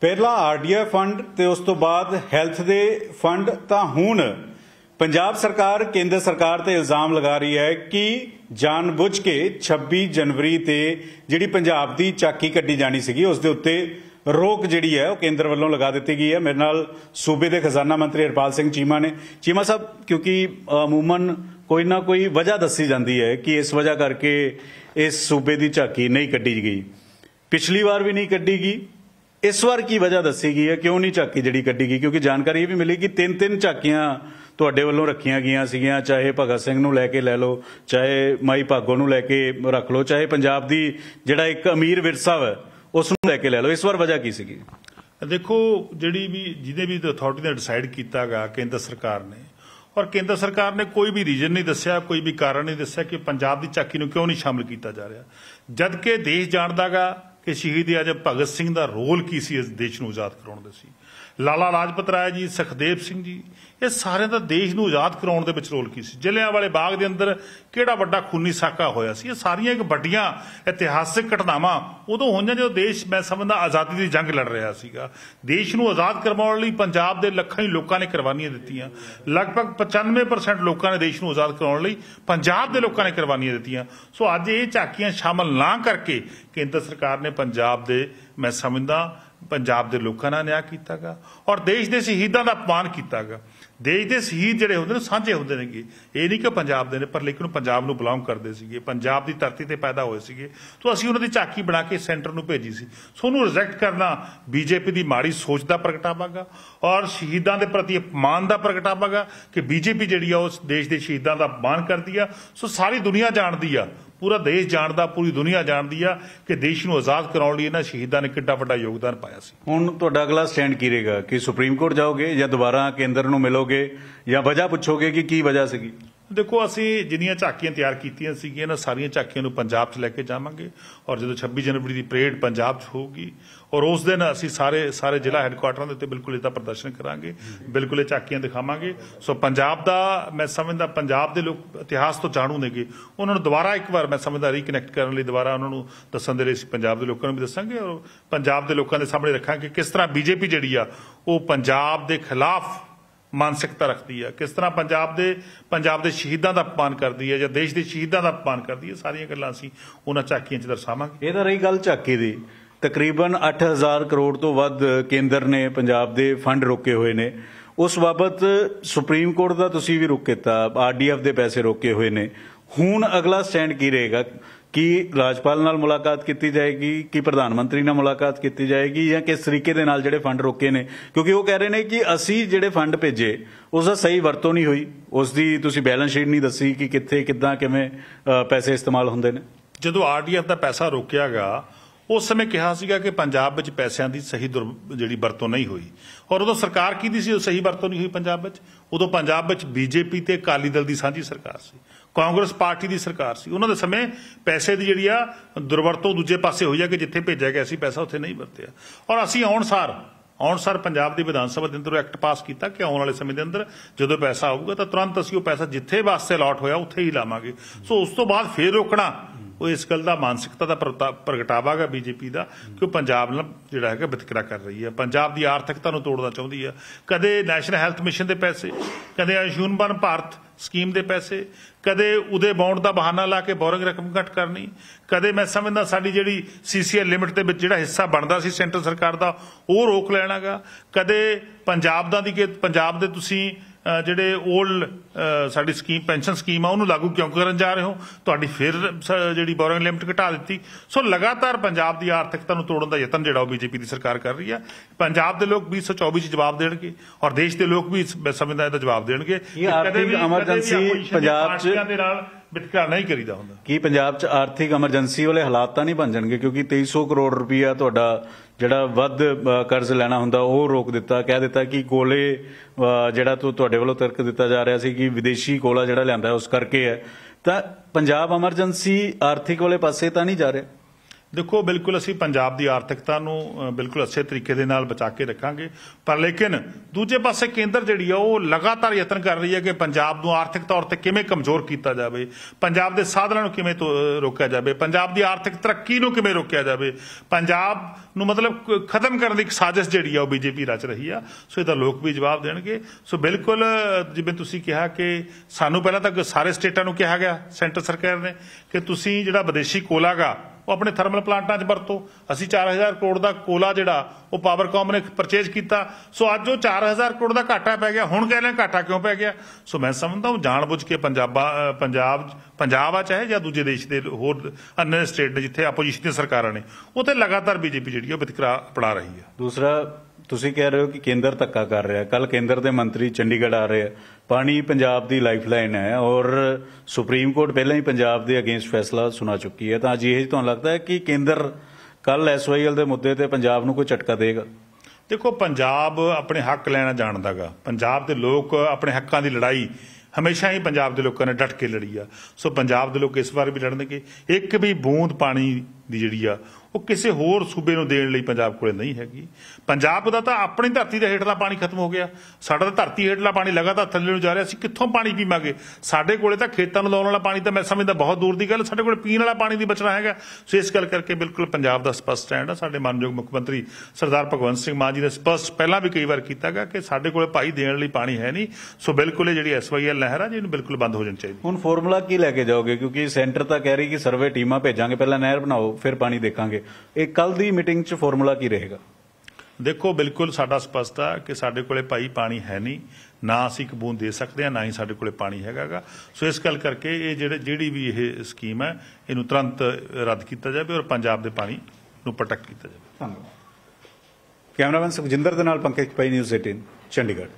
ਪਹਿਲਾਂ RDF fund ਤੇ ਉਸ ਤੋਂ ਬਾਅਦ ਹੈਲਥ ਦੇ ਫੰਡ ਤਾਂ ਹੁਣ ਪੰਜਾਬ ਸਰਕਾਰ ਕੇਂਦਰ ਸਰਕਾਰ ਤੇ ਇਲਜ਼ਾਮ ਲਗਾ ਰਹੀ ਹੈ ਕਿ ਜਾਣਬੁੱਝ ਕੇ 26 ਜਨਵਰੀ ਤੇ ਜਿਹੜੀ ਪੰਜਾਬ ਦੀ ਚਾਕੀ ਕੱਢੀ ਜਾਣੀ ਸੀਗੀ ਉਸ ਦੇ ਉੱਤੇ ਰੋਕ ਜਿਹੜੀ ਹੈ ਉਹ ਕੇਂਦਰ ਵੱਲੋਂ ਲਗਾ ਦਿੱਤੀ ਗਈ ਹੈ ਮੇਰੇ ਨਾਲ ਸੂਬੇ ਦੇ ਖਜ਼ਾਨਾ ਮੰਤਰੀ ਹਰਪਾਲ ਸਿੰਘ ਚੀਮਾ ਨੇ ਚੀਮਾ ਸਾਹਿਬ ਕਿਉਂਕਿ ਮੂਮਨ ਕੋਈ ਨਾ ਕੋਈ ਵਜ੍ਹਾ ਦੱਸੀ ਜਾਂਦੀ ਹੈ ਕਿ ਇਸ ਵਜ੍ਹਾ ਕਰਕੇ ਇਸ ਸੂਬੇ ਦੀ ਝਾਕੀ ਨਹੀਂ ਕੱਢੀ ਗਈ ਪਿਛਲੀ ਵਾਰ ਵੀ ਨਹੀਂ ਕੱਢੀ ਗਈ ਇਸ ਵਾਰ ਕੀ ਵਜ੍ਹਾ ਦੱਸੀ ਗਈ ਹੈ ਕਿਉਂ ਨਹੀਂ ਚੱਕੀ ਜਿਹੜੀ ਕੱਢੀ ਗਈ ਕਿਉਂਕਿ ਜਾਣਕਾਰੀ ਇਹ ਵੀ ਮਿਲੀ ਕਿ ਤਿੰਨ ਤਿੰਨ ਚੱਕੀਆਂ ਤੁਹਾਡੇ ਵੱਲੋਂ ਰੱਖੀਆਂ ਗਈਆਂ ਸੀਗੀਆਂ ਚਾਹੇ ਭਗਤ ਸਿੰਘ ਨੂੰ ਲੈ ਕੇ ਲੈ ਲਓ ਚਾਹੇ ਮਾਈ ਭਾਗੋ ਨੂੰ ਲੈ ਕੇ ਰੱਖ ਲਓ ਚਾਹੇ ਪੰਜਾਬ ਦੀ ਜਿਹੜਾ ਇੱਕ ਅਮੀਰ ਵਿਰਸਾ ਹੈ ਉਸ ਨੂੰ ਲੈ ਕੇ ਲੈ ਲਓ ਇਸ ਵਾਰ ਵਜ੍ਹਾ ਕੀ ਸੀਗੀ ਦੇਖੋ ਜਿਹੜੀ ਵੀ ਜਿਹਦੇ ਵੀ ਅਥਾਰਟੀ ਨੇ ਡਿਸਾਈਡ ਕੀਤਾਗਾ ਕੇਂਦਰ ਸਰਕਾਰ ਨੇ ਔਰ ਕੇਂਦਰ ਸਰਕਾਰ ਨੇ ਕੋਈ ਵੀ ਰੀਜ਼ਨ ਨਹੀਂ ਦੱਸਿਆ ਕੋਈ ਵੀ ਕਾਰਨ ਨਹੀਂ ਦੱਸਿਆ ਕਿ ਪੰਜਾਬ ਦੀ ਚੱਕੀ ਨੂੰ ਕਿਉਂ ਨਹੀਂ ਸ਼ਾਮਲ ਕੀਤਾ ਜਾ ਰਿਹਾ ਜਦ ਕਿ ਦੇਸ਼ ਜਾਣਦਾਗਾ ਕਿ ਸ਼ਹੀਦ ਆਜਮ ਭਗਤ ਸਿੰਘ ਦਾ ਰੋਲ ਕੀ ਸੀ ਇਸ ਦੇਸ਼ ਨੂੰ ਆਜ਼ਾਦ ਕਰਾਉਣ ਦੇ ਸੀ ਲਾਲਾ ਲਾਜਪਤ ਰਾਏ ਜੀ ਸੁਖਦੇਵ ਸਿੰਘ ਜੀ ਇਹ ਸਾਰਿਆਂ ਦਾ ਦੇਸ਼ ਨੂੰ ਆਜ਼ਾਦ ਕਰਾਉਣ ਦੇ ਵਿੱਚ ਰੋਲ ਕੀ ਸੀ ਜਲਿਆਂ ਵਾਲੇ ਬਾਗ ਦੇ ਅੰਦਰ ਕਿਹੜਾ ਵੱਡਾ ਖੂਨੀ ਸਾਕਾ ਹੋਇਆ ਸੀ ਇਹ ਸਾਰੀਆਂ ਇੱਕ ਵੱਡੀਆਂ ਇਤਿਹਾਸਿਕ ਘਟਨਾਵਾਂ ਉਦੋਂ ਹੋਈਆਂ ਜਦੋਂ ਦੇਸ਼ ਮੈਂ ਸਮਝਦਾ ਆਜ਼ਾਦੀ ਦੀ ਜੰਗ ਲੜ ਰਿਹਾ ਸੀਗਾ ਦੇਸ਼ ਨੂੰ ਆਜ਼ਾਦ ਕਰਵਾਉਣ ਲਈ ਪੰਜਾਬ ਦੇ ਲੱਖਾਂ ਹੀ ਲੋਕਾਂ ਨੇ ਕੁਰਬਾਨੀਆਂ ਦਿੱਤੀਆਂ ਲਗਭਗ 95% ਲੋਕਾਂ ਨੇ ਦੇਸ਼ ਨੂੰ ਆਜ਼ਾਦ ਕਰਾਉਣ ਲਈ ਪੰਜਾਬ ਦੇ ਲੋਕਾਂ ਨੇ ਕੁਰਬਾਨੀਆਂ ਦਿੱਤੀਆਂ ਸੋ ਅੱਜ ਇਹ ਝਾਕੀਆਂ ਸ਼ਾਮਲ ਨਾ ਕਰਕੇ ਕੇਂਦਰ ਸਰਕਾਰ ਨੇ ਪੰਜਾਬ ਦੇ ਮੈਂ ਸਮਝਦਾ ਪੰਜਾਬ ਦੇ ਲੋਕਾਂ ਨਾਲ ਨਿਆਂ ਕੀਤਾਗਾ ਔਰ ਦੇਸ਼ ਦੇ ਸ਼ਹੀਦਾਂ ਦਾ ਅਪਮਾਨ ਕੀਤਾਗਾ ਦੇਸ਼ ਦੇ ਸ਼ਹੀਦ ਜਿਹੜੇ ਹੁੰਦੇ ਨੇ ਸਾਂਝੇ ਹੁੰਦੇ ਨੇਗੇ ਇਹ ਨਹੀਂ ਕਿ ਪੰਜਾਬ ਦੇ ਨੇ ਪਰ ਲੇਕਿਨ ਪੰਜਾਬ ਨੂੰ ਬਿਲੋਂਗ ਕਰਦੇ ਸੀਗੇ ਪੰਜਾਬ ਦੀ ਧਰਤੀ ਤੇ ਪੈਦਾ ਹੋਏ ਸੀਗੇ ਤੋਂ ਅਸੀਂ ਉਹਨਾਂ ਦੀ ਚਾਕੀ ਬਣਾ ਕੇ ਸੈਂਟਰ ਨੂੰ ਭੇਜੀ ਸੀ ਸੋ ਉਹਨੂੰ ਰਿਜੈਕਟ ਕਰਨਾ ਬੀਜੇਪੀ ਦੀ ਮਾੜੀ ਸੋਚ ਦਾ ਪ੍ਰਗਟਾਵਾਗਾ ਔਰ ਸ਼ਹੀਦਾਂ ਦੇ ਪ੍ਰਤੀ ਅਪਮਾਨ ਦਾ ਪ੍ਰਗਟਾਵਾਗਾ ਕਿ ਬੀਜੇਪੀ ਜਿਹੜੀ ਆ ਉਸ ਦੇਸ਼ ਦੇ ਸ਼ਹੀਦਾਂ ਦਾ ਅਪਮਾਨ ਕਰਦੀ ਆ ਸੋ ਸਾਰੀ ਦੁਨੀਆ ਜਾਣਦੀ ਆ ਪੂਰਾ ਦੇਸ਼ ਜਾਣਦਾ ਪੂਰੀ ਦੁਨੀਆ ਜਾਣਦੀ ਆ ਕਿ ਦੇਸ਼ ਨੂੰ ਆਜ਼ਾਦ ਕਰਾਉਣ ਲਈ ਇਹਨਾਂ ਸ਼ਹੀਦਾਂ ਨੇ ਕਿੰਨਾ ਵੱਡਾ ਯੋਗਦਾਨ ਪਾਇਆ ਸੀ ਹੁਣ ਤੁਹਾਡਾ ਅਗਲਾ ਸਟੈਂਡ ਕੀ ਰਹੇਗਾ ਕਿ ਸੁਪਰੀਮ ਕੋਰਟ ਜਾਓਗੇ ਜਾਂ ਦੁਬਾਰਾ ਕੇਂਦਰ ਨੂੰ ਮਿਲੋਗੇ ਜਾਂ ਵਜ੍ਹਾ ਪੁੱਛੋਗੇ ਕਿ ਕੀ ਵਜ੍ਹਾ ਸੀਗੀ ਦੇਖੋ ਅਸੀਂ ਜਿੰਨੀਆਂ ਝਾਕੀਆਂ ਤਿਆਰ ਕੀਤੀਆਂ ਸੀਗੀਆਂ ਇਹਨਾਂ ਸਾਰੀਆਂ ਝਾਕੀਆਂ ਨੂੰ ਪੰਜਾਬ 'ਚ ਲੈ ਕੇ ਜਾਵਾਂਗੇ ਔਰ ਜਦੋਂ 26 ਜਨਵਰੀ ਦੀ ਪਰੇਡ ਪੰਜਾਬ 'ਚ ਹੋਊਗੀ ਔਰ ਉਸ ਦਿਨ ਅਸੀਂ ਸਾਰੇ ਸਾਰੇ ਜ਼ਿਲ੍ਹਾ ਹੈੱਡਕੁਆਟਰਾਂ ਦੇ ਉੱਤੇ ਬਿਲਕੁਲ ਇਹਦਾ ਪ੍ਰਦਰਸ਼ਨ ਕਰਾਂਗੇ ਬਿਲਕੁਲ ਇਹ ਝਾਕੀਆਂ ਦਿਖਾਵਾਂਗੇ ਸੋ ਪੰਜਾਬ ਦਾ ਮੈਂ ਸਮਝਦਾ ਪੰਜਾਬ ਦੇ ਲੋਕ ਇਤਿਹਾਸ ਤੋਂ ਜਾਣੂ ਨੇਗੇ ਉਹਨਾਂ ਨੂੰ ਦੁਬਾਰਾ ਇੱਕ ਵਾਰ ਮੈਂ ਸਮਝਦਾ ਰੀਕਨੈਕਟ ਕਰਨ ਲਈ ਦੁਬਾਰਾ ਉਹਨਾਂ ਨੂੰ ਦੱਸਣ ਦੇ ਲਈ ਅਸੀਂ ਪੰਜਾਬ ਦੇ ਲੋਕਾਂ ਨੂੰ ਵੀ ਦੱਸਾਂਗੇ ਔਰ ਪੰਜਾਬ ਦੇ ਲੋਕਾਂ ਦੇ ਸਾਹਮਣੇ ਰੱਖਾਂਗੇ ਕਿਸ ਤਰ੍ਹਾਂ ਬੀਜੇਪੀ ਜਿਹੜੀ ਆ ਉਹ ਪੰਜਾਬ ਦੇ ਖਿਲਾਫ ਮਾਨਸਿਕਤਾ ਰੱਖਦੀ ਆ ਕਿਸ ਤਰ੍ਹਾਂ ਪੰਜਾਬ ਦੇ ਪੰਜਾਬ ਦੇ ਸ਼ਹੀਦਾਂ ਦਾ ਅਪਮਾਨ ਕਰਦੀ ਆ ਜਾਂ ਦੇਸ਼ ਦੇ ਸ਼ਹੀਦਾਂ ਦਾ ਅਪਮਾਨ ਕਰਦੀ ਆ ਸਾਰੀਆਂ ਗੱਲਾਂ ਅਸੀਂ ਉਹਨਾਂ ਚਾਕੀਆਂ 'ਚ ਦਰਸਾਵਾਂਗੇ ਇਹ ਤਾਂ ਰਹੀ ਗੱਲ ਚਾਕੀ ਦੀ ਤਕਰੀਬਨ 8000 ਕਰੋੜ ਤੋਂ ਵੱਧ ਕੇਂਦਰ ਨੇ ਪੰਜਾਬ ਦੇ ਫੰਡ ਰੋਕੇ ਹੋਏ ਨੇ ਉਸ ਬਾਬਤ ਸੁਪਰੀਮ ਕੋਰਟ ਦਾ ਤੁਸੀਂ ਵੀ ਰੁਕ ਕੀਤਾ ਆਰਡੀਐਫ ਦੇ ਪੈਸੇ ਰੋਕੇ ਹੋਏ ਨੇ ਹੁਣ ਅਗਲਾ ਸਟੈਂਡ ਕੀ ਰਹੇਗਾ ਕੀ ਰਾਜਪਾਲ ਨਾਲ ਮੁਲਾਕਾਤ ਕੀਤੀ ਜਾਏਗੀ ਕੀ ਪ੍ਰਧਾਨ ਮੰਤਰੀ ਨਾਲ ਮੁਲਾਕਾਤ ਕੀਤੀ ਜਾਏਗੀ ਜਾਂ ਕਿਸ ਤਰੀਕੇ ਦੇ ਨਾਲ ਜਿਹੜੇ ਫੰਡ ਰੋਕੇ ਨੇ ਕਿਉਂਕਿ ਉਹ ਕਹਿ ਰਹੇ ਨੇ ਕਿ ਅਸੀਂ ਜਿਹੜੇ ਫੰਡ ਭੇਜੇ ਉਸ ਦਾ ਸਹੀ ਵਰਤੋਂ ਨਹੀਂ ਹੋਈ ਉਸ ਦੀ ਤੁਸੀਂ ਬੈਲੈਂਸ ਸ਼ੀਟ ਨਹੀਂ ਦੱਸੀ ਕਿ ਕਿੱਥੇ ਕਿੱਦਾਂ ਕਿਵੇਂ ਪੈਸੇ ਇਸਤੇਮਾਲ ਹੁੰਦੇ ਨੇ ਜਦੋਂ ਆਰਡੀਐਫ ਦਾ ਪੈਸਾ ਰੋਕਿਆਗਾ ਉਸ ਸਮੇਂ ਕਿਹਾ ਸੀਗਾ ਕਿ ਪੰਜਾਬ ਵਿੱਚ ਪੈਸਿਆਂ ਦੀ ਸਹੀ ਜਿਹੜੀ ਵਰਤੋਂ ਨਹੀਂ ਹੋਈ ਔਰ ਉਦੋਂ ਸਰਕਾਰ ਕੀ ਦੀ ਸੀ ਉਹ ਸਹੀ ਵਰਤੋਂ ਨਹੀਂ ਹੋਈ ਪੰਜਾਬ ਵਿੱਚ ਉਦੋਂ ਪੰਜਾਬ ਵਿੱਚ ਬੀਜੇਪੀ ਤੇ ਅਕਾਲੀ ਦਲ ਦੀ ਸਾਂਝੀ ਸਰਕਾਰ ਸੀ ਕਾਂਗਰਸ ਪਾਰਟੀ ਦੀ ਸਰਕਾਰ ਸੀ ਉਹਨਾਂ ਦੇ ਸਮੇਂ ਪੈਸੇ ਦੀ ਜਿਹੜੀ ਆ ਦੁਰਵਰਤੋਂ ਦੂਜੇ ਪਾਸੇ ਹੋਈ ਆ ਕਿ ਜਿੱਥੇ ਭੇਜਿਆ ਗਿਆ ਸੀ ਪੈਸਾ ਉੱਥੇ ਨਹੀਂ ਵਰਤਿਆ ਔਰ ਅਸੀਂ ਆਉਣਸਾਰ ਆਉਣਸਾਰ ਪੰਜਾਬ ਦੀ ਵਿਧਾਨ ਸਭਾ ਦੇ ਅੰਦਰ ਐਕਟ ਪਾਸ ਕੀਤਾ ਕਿ ਆਉਣ ਵਾਲੇ ਸਮੇਂ ਦੇ ਅੰਦਰ ਜਦੋਂ ਪੈਸਾ ਆਊਗਾ ਤਾਂ ਤੁਰੰਤ ਅਸੀਂ ਉਹ ਪੈਸਾ ਜਿੱਥੇ ਵਾਸਤੇ ਅਲਾਟ ਹੋਇਆ ਉੱਥੇ ਹੀ ਲਾਵਾਂਗੇ ਸੋ ਉਸ ਤੋਂ ਬਾਅਦ ਫੇਰ ਰੋਕਣਾ ਉਹ ਇਸ ਗੱਲ ਦਾ ਮਾਨਸਿਕਤਾ ਦਾ ਪ੍ਰਗਟਾਵਾ ਹੈਗਾ ਬੀਜੇਪੀ ਦਾ ਕਿ ਉਹ ਪੰਜਾਬ ਨਾਲ ਜਿਹੜਾ ਹੈਗਾ ਵਿਤਕਰਾ ਕਰ ਰਹੀ ਹੈ ਪੰਜਾਬ ਦੀ ਆਰਥਿਕਤਾ ਨੂੰ ਤੋੜਨਾ ਚਾਹੁੰਦੀ ਹੈ ਕਦੇ ਨੈਸ਼ਨਲ ਹੈਲਥ ਮਿਸ਼ਨ ਦੇ ਪੈਸੇ ਕਦੇ ਬਨ ਭਾਰਤ ਸਕੀਮ ਦੇ ਪੈਸੇ ਕਦੇ ਉਹਦੇ ਬੌਂਡ ਦਾ ਬਹਾਨਾ ਲਾ ਕੇ ਬੋਰਿੰਗ ਰਕਮ ਘਟ ਕਰਨੀ ਕਦੇ ਮੈਂ ਸਮਝਦਾ ਸਾਡੀ ਜਿਹੜੀ ਸੀਸੀਐਲ ਲਿਮਿਟ ਦੇ ਵਿੱਚ ਜਿਹੜਾ ਹਿੱਸਾ ਬਣਦਾ ਸੀ ਸੈਂਟਰ ਸਰਕਾਰ ਦਾ ਉਹ ਰੋਕ ਲੈਣਾਗਾ ਕਦੇ ਪੰਜਾਬ ਦਾ ਦੀ ਕਿ ਪੰਜਾਬ ਦੇ ਤੁਸੀਂ ਜਿਹੜੇ 올ਡ ਸਾਡੀ ਸਕੀਮ ਪੈਨਸ਼ਨ ਸਕੀਮ ਆ ਉਹਨੂੰ ਲਾਗੂ ਕਿਉਂ ਕਰਨ ਜਾ ਰਹੇ ਹੋ ਤੁਹਾਡੀ ਫਿਰ ਜਿਹੜੀ ਬੋਰਿੰਗ ਲਿਮਟ ਘਟਾ ਦਿੱਤੀ ਸੋ ਲਗਾਤਾਰ ਪੰਜਾਬ ਦੀ ਆਰਥਿਕਤਾ ਨੂੰ ਤੋੜਨ ਦਾ ਯਤਨ ਜਿਹੜਾ ਉਹ ਬੀਜੇਪੀ ਦੀ ਸਰਕਾਰ ਕਰ ਰਹੀ ਆ ਪੰਜਾਬ ਦੇ ਲੋਕ 2024 ਚ ਜਵਾਬ ਦੇਣਗੇ ਔਰ ਦੇਸ਼ ਦੇ ਲੋਕ ਵੀ ਇਸ ਇਹਦਾ ਦਾ ਜਵਾਬ ਦੇਣਗੇ ਕਦੇ ਵੀ ਐਮਰਜੈਂਸੀ ਪੰਜਾਬ ਚ ਵਿਤਕਰਾ ਨਹੀਂ ਕਰੀਦਾ ਹੁੰਦਾ ਕੀ ਪੰਜਾਬ 'ਚ ਆਰਥਿਕ ਐਮਰਜੈਂਸੀ ਵਾਲੇ ਹਾਲਾਤ ਤਾਂ ਨਹੀਂ ਬਣ ਜਾਣਗੇ ਕਿਉਂਕਿ 2300 ਕਰੋੜ ਰੁਪਇਆ ਤੁਹਾਡਾ ਜਿਹੜਾ ਵੱਧ ਕਰਜ਼ ਲੈਣਾ ਹੁੰਦਾ ਉਹ ਰੋਕ ਦਿੱਤਾ ਕਹਿ ਦਿੱਤਾ ਕਿ ਕੋਲੇ ਜਿਹੜਾ ਤੁਹਾਡੇ ਵੱਲੋਂ ਤਰਕ ਦਿੱਤਾ ਜਾ ਰਿਹਾ ਸੀ ਕਿ ਵਿਦੇਸ਼ੀ ਕੋਲਾ ਜਿਹੜਾ ਲਿਆਂਦਾ ਉਸ ਕਰਕੇ ਹੈ ਤਾਂ ਪੰਜਾਬ ਐਮਰਜੈਂਸੀ ਆਰਥਿਕ ਵਾਲੇ ਪਾਸੇ ਤਾਂ ਨਹੀਂ ਜਾ ਰਿਹਾ ਦੇਖੋ ਬਿਲਕੁਲ ਅਸੀਂ ਪੰਜਾਬ ਦੀ ਆਰਥਿਕਤਾ ਨੂੰ ਬਿਲਕੁਲ ਅੱਛੇ ਤਰੀਕੇ ਦੇ ਨਾਲ ਬਚਾ ਕੇ ਰੱਖਾਂਗੇ ਪਰ ਲੇਕਿਨ ਦੂਜੇ ਪਾਸੇ ਕੇਂਦਰ ਜਿਹੜੀ ਆ ਉਹ ਲਗਾਤਾਰ ਯਤਨ ਕਰ ਰਹੀ ਹੈ ਕਿ ਪੰਜਾਬ ਨੂੰ ਆਰਥਿਕ ਤੌਰ ਤੇ ਕਿਵੇਂ ਕਮਜ਼ੋਰ ਕੀਤਾ ਜਾਵੇ ਪੰਜਾਬ ਦੇ ਸਾਧਨਾਂ ਨੂੰ ਕਿਵੇਂ ਰੋਕਿਆ ਜਾਵੇ ਪੰਜਾਬ ਦੀ ਆਰਥਿਕ ਤਰੱਕੀ ਨੂੰ ਕਿਵੇਂ ਰੋਕਿਆ ਜਾਵੇ ਪੰਜਾਬ ਨੂੰ ਮਤਲਬ ਖਤਮ ਕਰਨ ਦੀ ਇੱਕ ਸਾਜ਼ਿਸ਼ ਜਿਹੜੀ ਆ ਉਹ ਬੀਜੇਪੀ ਰਚ ਰਹੀ ਆ ਸੋ ਇਹਦਾ ਲੋਕ ਵੀ ਜਵਾਬ ਦੇਣਗੇ ਸੋ ਬਿਲਕੁਲ ਜਿਵੇਂ ਤੁਸੀਂ ਕਿਹਾ ਕਿ ਸਾਨੂੰ ਪਹਿਲਾਂ ਤਾਂ ਸਾਰੇ ਸਟੇਟਾਂ ਨੂੰ ਕਿਹਾ ਗਿਆ ਸੈਂਟਰ ਸਰਕਾਰ ਨੇ ਕਿ ਤੁਸੀਂ ਜਿਹੜਾ ਵਿਦੇਸ਼ੀ ਕੋਲਾਗਾ ਉਹ ਆਪਣੇ ਥਰਮਲ ਪਲਾਂਟਾਂ 'ਚ ਵਰਤੋ ਅਸੀਂ 4000 ਕਰੋੜ ਦਾ ਕੋਲਾ ਜਿਹੜਾ ਉਹ ਕਾਮ ਨੇ ਪਰਚੇਜ਼ ਕੀਤਾ ਸੋ ਅੱਜ ਉਹ 4000 ਕਰੋੜ ਦਾ ਘਾਟਾ ਪੈ ਗਿਆ ਹੁਣ ਕਹਿੰਦੇ ਘਾਟਾ ਕਿਉਂ ਪੈ ਗਿਆ ਸੋ ਮੈਂ ਸਮਝਦਾ ਉਹ ਬੁੱਝ ਕੇ ਪੰਜਾਬਾ ਪੰਜਾਬ ਪੰਜਾਬ ਆ ਚਾਹੇ ਜਾਂ ਦੂਜੇ ਦੇਸ਼ ਦੇ ਹੋਰ ਅਨਨ ਸਟੇਟ ਜਿੱਥੇ ਆਪੋਜੀਸ਼ਨ ਦੀਆਂ ਸਰਕਾਰਾਂ ਨੇ ਉਥੇ ਲਗਾਤਾਰ ਬੀਜੇਪੀ ਜਿਹੜੀ ਉਹ ਵਿਤਕਰਾ ਅਪਣਾ ਰਹੀ ਹੈ ਦੂਸਰਾ ਤੁਸੀਂ ਕਹਿ ਰਹੇ ਹੋ ਕਿ ਕੇਂਦਰ ਧੱਕਾ ਕਰ ਰਿਹਾ ਕੱਲ ਕੇਂਦਰ ਦੇ ਮੰਤਰੀ ਚੰਡੀਗੜ੍ਹ ਆ ਰਹੇ ਆ ਪਾਣੀ ਪੰਜਾਬ ਦੀ ਲਾਈਫਲਾਈਨ ਹੈ ਔਰ ਸੁਪਰੀਮ ਕੋਰਟ ਪਹਿਲਾਂ ਹੀ ਪੰਜਾਬ ਦੇ ਅਗੇਂਸਟ ਫੈਸਲਾ ਸੁਣਾ ਚੁੱਕੀ ਹੈ ਤਾਂ ਜੀ ਇਹ ਤੁਹਾਨੂੰ ਲੱਗਦਾ ਹੈ ਕਿ ਕੇਂਦਰ ਕੱਲ ਐਸਵਾਈਐਲ ਦੇ ਮੁੱਦੇ ਤੇ ਪੰਜਾਬ ਨੂੰ ਕੋਈ ਝਟਕਾ ਦੇਗਾ ਦੇਖੋ ਪੰਜਾਬ ਆਪਣੇ ਹੱਕ ਲੈਣਾ ਜਾਣਦਾਗਾ ਪੰਜਾਬ ਦੇ ਲੋਕ ਆਪਣੇ ਹੱਕਾਂ ਦੀ ਲੜਾਈ ਹਮੇਸ਼ਾ ਹੀ ਪੰਜਾਬ ਦੇ ਲੋਕਾਂ ਨੇ ਡਟ ਕੇ ਲੜੀ ਆ ਸੋ ਪੰਜਾਬ ਦੇ ਲੋਕ ਇਸ ਵਾਰ ਵੀ ਲੜਨਗੇ ਇੱਕ ਵੀ ਬੂੰਦ ਪਾਣੀ ਦੀ ਜਿਹੜੀ ਆ ਉਹ ਕਿਸੇ ਹੋਰ ਸੂਬੇ ਨੂੰ ਦੇਣ ਲਈ ਪੰਜਾਬ ਕੋਲੇ ਨਹੀਂ ਹੈਗੀ ਪੰਜਾਬ ਦਾ ਤਾਂ ਆਪਣੀ ਧਰਤੀ ਦੇ ਹੇਠਲਾ ਪਾਣੀ ਖਤਮ ਹੋ ਗਿਆ ਸਾਡਾ ਤਾਂ ਧਰਤੀ ਹੇਠਲਾ ਪਾਣੀ ਲਗਾਤਾਰ ਥੱਲੇ ਨੂੰ ਜਾ ਰਿਹਾ ਸੀ ਕਿੱਥੋਂ ਪਾਣੀ ਪੀਵਾਂਗੇ ਸਾਡੇ ਕੋਲੇ ਤਾਂ ਖੇਤਾਂ ਨੂੰ ਲਾਉਣ ਵਾਲਾ ਪਾਣੀ ਤਾਂ ਮੈਂ ਸਮਝਦਾ ਬਹੁਤ ਦੂਰ ਦੀ ਗੱਲ ਸਾਡੇ ਕੋਲੇ ਪੀਣ ਵਾਲਾ ਪਾਣੀ ਦੀ ਬਚਣਾ ਹੈਗਾ ਸੋ ਇਸ ਗੱਲ ਕਰਕੇ ਬਿਲਕੁਲ ਪੰਜਾਬ ਦਾ ਸਪਸ਼ਟ ਸਟੈਂਡ ਆ ਸਾਡੇ ਮਾਨਯੋਗ ਮੁੱਖ ਮੰਤਰੀ ਸਰਦਾਰ ਭਗਵੰਤ ਸਿੰਘ ਮਾਨ ਜੀ ਨੇ ਸਪਸ਼ਟ ਪਹਿਲਾਂ ਵੀ ਕਈ ਵਾਰ ਕੀਤਾਗਾ ਕਿ ਸਾਡੇ ਕੋਲੇ ਭਾਈ ਦੇਣ ਲਈ ਪਾਣੀ ਹੈ ਨਹੀਂ ਸੋ ਬਿਲਕੁਲ ਇਹ ਜਿਹੜੀ ਐਸਵਾਈਐਲ ਲਹਿਰ ਆ ਜੀ ਇਹਨੂੰ ਬਿਲਕੁਲ ਬੰਦ ਹੋ ਜਾਣੀ ਚਾਹੀਦੀ ਹੁਣ ਫਾਰਮੂਲਾ ਕੀ ਲੈ ਕੇ ਜਾਓਗੇ ਕਿਉਂਕਿ ਸੈਂਟਰ ਤਾਂ ਕਹਿ ਰਹੀ ਕਿ ਸਰਵੇ ਟੀਮਾਂ ਭੇਜਾਂਗੇ ਪਹਿਲਾਂ ਨਹਿਰ ਬਣਾਓ ਫਿਰ ਪਾਣੀ ਦੇਖਾਂਗੇ ਇਹ ਕੱਲ ਦੀ ਮੀਟਿੰਗ 'ਚ ਫਾਰਮੂਲਾ ਕੀ ਰਹੇਗਾ ਦੇਖੋ ਬਿਲਕੁਲ ਸਾਡਾ ਸਪਸ਼ਟ ਆ ਕਿ ਸਾਡੇ ਕੋਲੇ ਭਾਈ ਪਾਣੀ ਹੈ ਨਹੀਂ ਨਾ ਅਸੀਂ ਕਬੂਨ ਦੇ ਸਕਦੇ ਆ ਨਾ ਹੀ ਸਾਡੇ ਕੋਲੇ ਪਾਣੀ ਹੈਗਾਗਾ ਸੋ ਇਸ ਗੱਲ ਕਰਕੇ ਇਹ ਜਿਹੜੇ ਜਿਹੜੀ ਵੀ ਇਹ ਸਕੀਮ ਹੈ ਇਹਨੂੰ ਤੁਰੰਤ ਰੱਦ ਕੀਤਾ ਜਾਵੇ ਔਰ ਪੰਜਾਬ ਦੇ ਪਾਣੀ ਨੂੰ ਪ੍ਰੋਟੈਕਟ ਕੀਤਾ ਜਾਵੇ ਧੰਨਵਾਦ ਕੈਮਰਾਮੈਨ ਸੁਖਜਿੰਦਰ ਦੇ ਨਾਲ ਪੰਕਜ ਪਈ ਨਿਊਜ਼ 18 ਚੰਡੀਗੜ੍ਹ